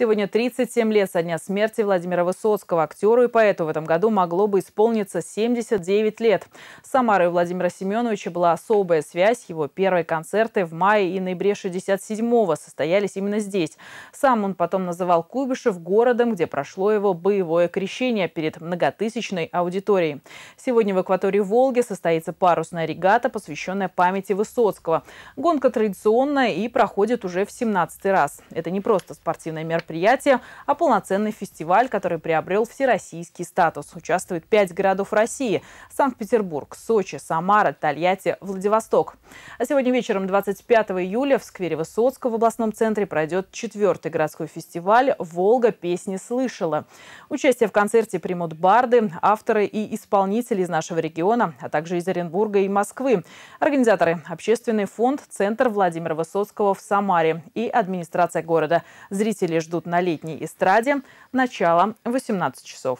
Сегодня 37 лет со дня смерти Владимира Высоцкого. Актеру и поэту в этом году могло бы исполниться 79 лет. С Самарой у Владимира Семеновича была особая связь. Его первые концерты в мае и ноябре 67-го состоялись именно здесь. Сам он потом называл Куйбышев городом, где прошло его боевое крещение перед многотысячной аудиторией. Сегодня в акватории Волги состоится парусная регата, посвященная памяти Высоцкого. Гонка традиционная и проходит уже в 17 раз. Это не просто спортивное мероприятие, мероприятие, а полноценный фестиваль, который приобрел всероссийский статус. Участвует пять городов России – Санкт-Петербург, Сочи, Самара, Тольятти, Владивосток. А сегодня вечером 25 июля в сквере Высоцкого в областном центре пройдет четвертый городской фестиваль «Волга песни слышала». Участие в концерте примут барды, авторы и исполнители из нашего региона, а также из Оренбурга и Москвы. Организаторы – Общественный фонд «Центр Владимира Высоцкого» в Самаре и администрация города. Зрители ждут на летней эстраде. Начало 18 часов.